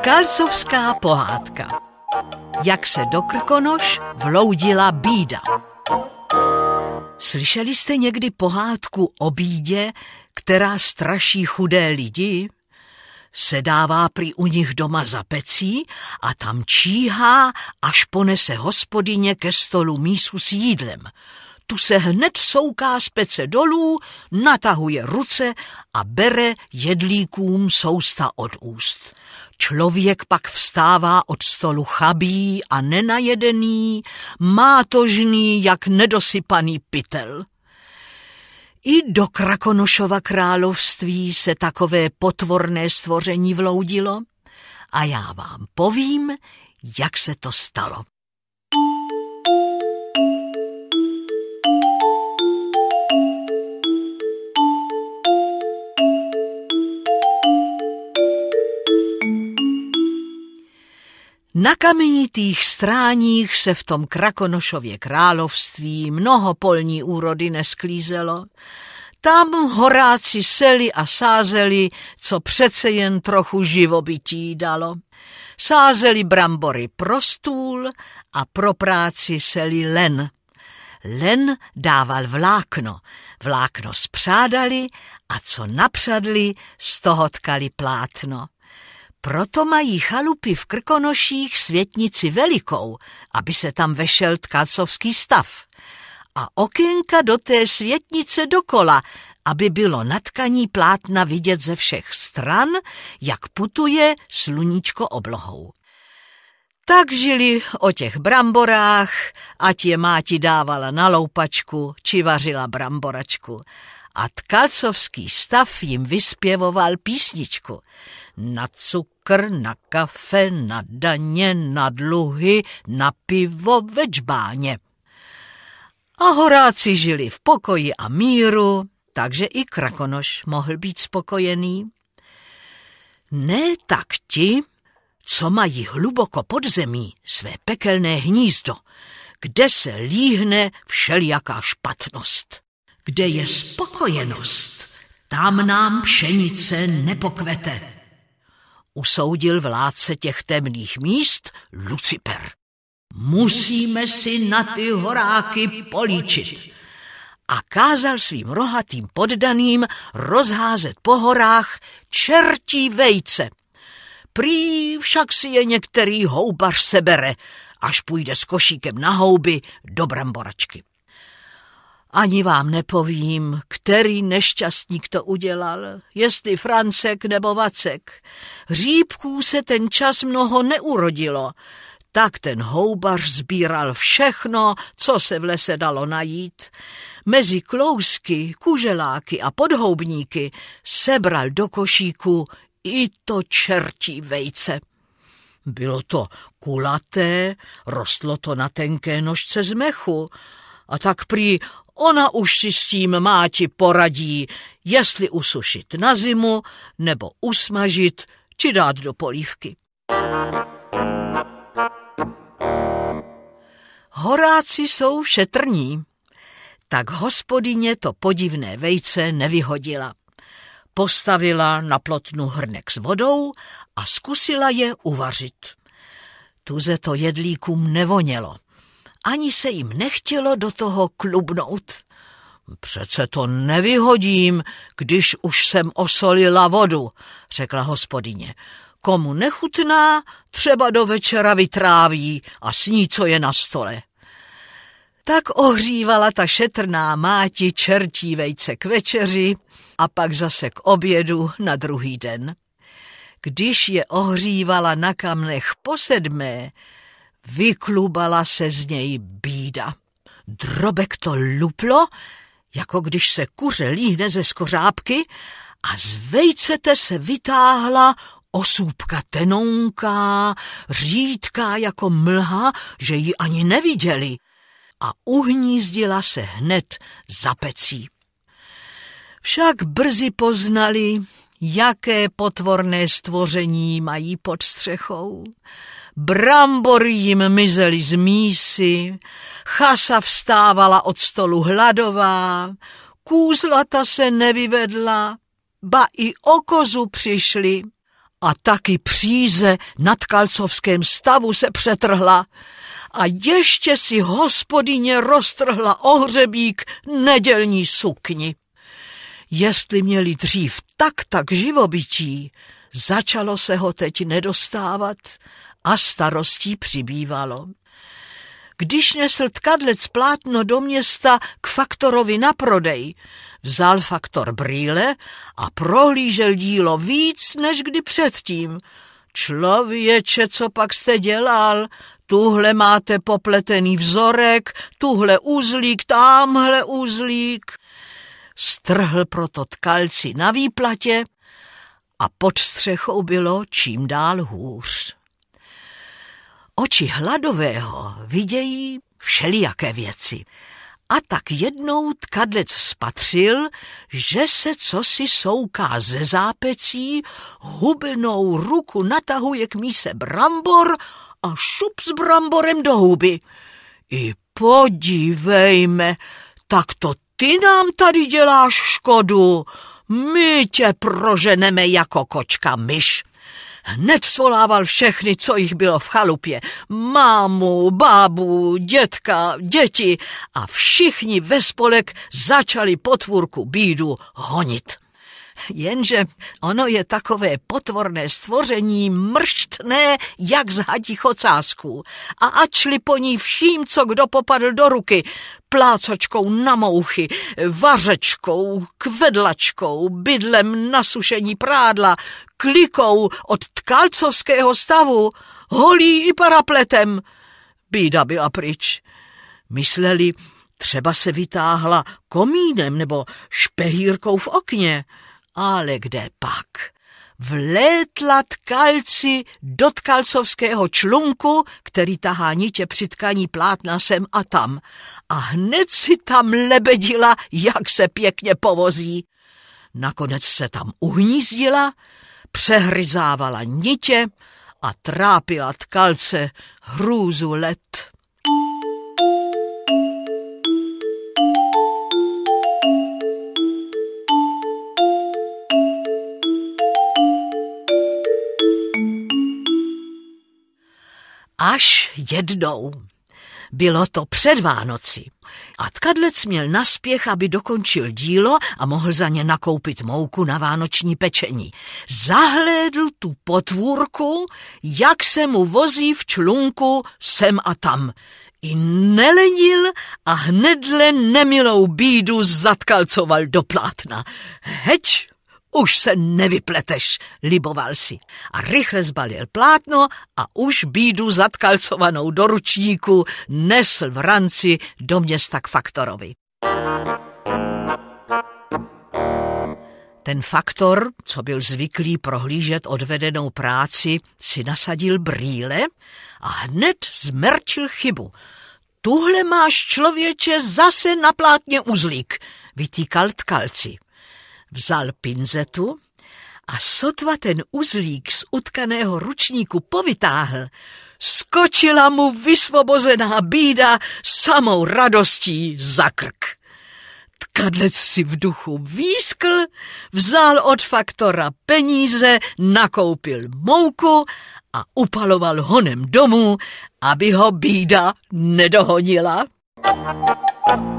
Kalsovská pohádka. Jak se do Krkonoš vloudila bída. Slyšeli jste někdy pohádku o bídě, která straší chudé lidi? Sedává prý u nich doma za pecí a tam číhá, až ponese hospodyně ke stolu mísu s jídlem. Tu se hned souká z pece dolů, natahuje ruce a bere jedlíkům sousta od úst. Člověk pak vstává od stolu chabý a nenajedený, mátožný jak nedosypaný pytel. I do Krakonošova království se takové potvorné stvoření vloudilo a já vám povím, jak se to stalo. Na kamenitých stráních se v tom Krakonošově království mnoho polní úrody nesklízelo. Tam horáci seli a sázeli, co přece jen trochu živobytí dalo. Sázeli brambory pro stůl a pro práci seli len. Len dával vlákno, vlákno spřádali a co napřadli, z toho tkali plátno. Proto mají chalupy v Krkonoších světnici velikou, aby se tam vešel tkácovský stav. A okénka do té světnice dokola, aby bylo na tkaní plátna vidět ze všech stran, jak putuje sluníčko oblohou. Tak žili o těch bramborách, ať je máti dávala na loupačku, či vařila bramboračku. A tkalcovský stav jim vyspěvoval písničku. Na cuk cukr, na kafe, na daně, na dluhy, na pivo ve čbáně. A horáci žili v pokoji a míru, takže i Krakonoš mohl být spokojený. Ne tak ti, co mají hluboko pod zemí své pekelné hnízdo, kde se líhne všelijaká špatnost. Kde je spokojenost, tam nám pšenice nepokvete usoudil vládce těch temných míst Lucifer. Musíme si na ty horáky políčit. A kázal svým rohatým poddaným rozházet po horách čertí vejce. Prý však si je některý houbař sebere, až půjde s košíkem na houby do bramboračky. Ani vám nepovím, který nešťastník to udělal, jestli Francek nebo Vacek. Hříbků se ten čas mnoho neurodilo, tak ten houbař sbíral všechno, co se v lese dalo najít. Mezi klousky, kuželáky a podhoubníky sebral do košíku i to čertí vejce. Bylo to kulaté, rostlo to na tenké nožce z mechu, a tak prý Ona už si s tím máti poradí, jestli usušit na zimu, nebo usmažit, či dát do polívky. Horáci jsou šetrní, tak hospodyně to podivné vejce nevyhodila. Postavila na plotnu hrnek s vodou a zkusila je uvařit. Tuze to jedlíkům nevonělo ani se jim nechtělo do toho klubnout. Přece to nevyhodím, když už jsem osolila vodu, řekla hospodyně. Komu nechutná, třeba do večera vytráví a sní, co je na stole. Tak ohřívala ta šetrná máti čertí vejce k večeři a pak zase k obědu na druhý den. Když je ohřívala na kamnech po sedmé, vyklubala se z něj bída. Drobek to luplo, jako když se kuře líhne ze skořápky a z vejcete se vytáhla osůbka tenonká, řídká jako mlha, že ji ani neviděli a uhnízdila se hned za pecí. Však brzy poznali, jaké potvorné stvoření mají pod střechou brambory jim mizely z mísy, chasa vstávala od stolu hladová, kůzlata se nevyvedla, ba i o kozu přišli a taky příze nad kalcovském stavu se přetrhla a ještě si hospodyně roztrhla ohřebík nedělní sukni. Jestli měli dřív tak tak živobytí, začalo se ho teď nedostávat a starostí přibývalo. Když nesl tkadlec plátno do města k faktorovi na prodej, vzal faktor brýle a prohlížel dílo víc než kdy předtím. Člověče, co pak jste dělal? Tuhle máte popletený vzorek, tuhle uzlík, tamhle uzlík. Strhl proto tkalci na výplatě a pod střechou bylo čím dál hůř. Oči hladového vidějí všelijaké věci. A tak jednou tkadlec spatřil, že se cosi souká ze zápecí, hubenou ruku natahuje k míse brambor a šup s bramborem do huby. I podívejme, tak to ty nám tady děláš škodu. My tě proženeme jako kočka myš. Hned svolával všechny, co jich bylo v chalupě. Mámu, bábu, dětka, děti a všichni ve spolek začali potvůrku bídu honit. Jenže ono je takové potvorné stvoření mrštné, jak z hadích ocásků. A ačli po ní vším, co kdo popadl do ruky, plácočkou na mouchy, vařečkou, kvedlačkou, bydlem na sušení prádla, klikou od tkalcovského stavu, holí i parapletem. Bída byla pryč. Mysleli, třeba se vytáhla komínem nebo špehírkou v okně. Ale kde pak? Vlétla tkalci do tkalcovského člunku, který tahá nitě při tkaní plátna sem a tam. A hned si tam lebedila, jak se pěkně povozí. Nakonec se tam uhnízdila, přehryzávala nitě a trápila tkalce hrůzu let. Až jednou. Bylo to před Vánoci. A tkadlec měl naspěch, aby dokončil dílo a mohl za ně nakoupit mouku na vánoční pečení. Zahlédl tu potvůrku, jak se mu vozí v člunku sem a tam. I nelenil a hnedle nemilou bídu zatkalcoval do plátna. Heč, už se nevypleteš, liboval si. A rychle zbalil plátno a už bídu zatkalcovanou do ručníku nesl v ranci do města k faktorovi. Ten faktor, co byl zvyklý prohlížet odvedenou práci, si nasadil brýle a hned zmerčil chybu. Tuhle máš člověče zase na plátně uzlík, vytýkal tkalci. Vzal pinzetu a sotva ten uzlík z utkaného ručníku povytáhl, skočila mu vysvobozená bída samou radostí za krk. Tkadlec si v duchu výskl, vzal od faktora peníze, nakoupil mouku a upaloval honem domů, aby ho bída nedohonila. Thank you.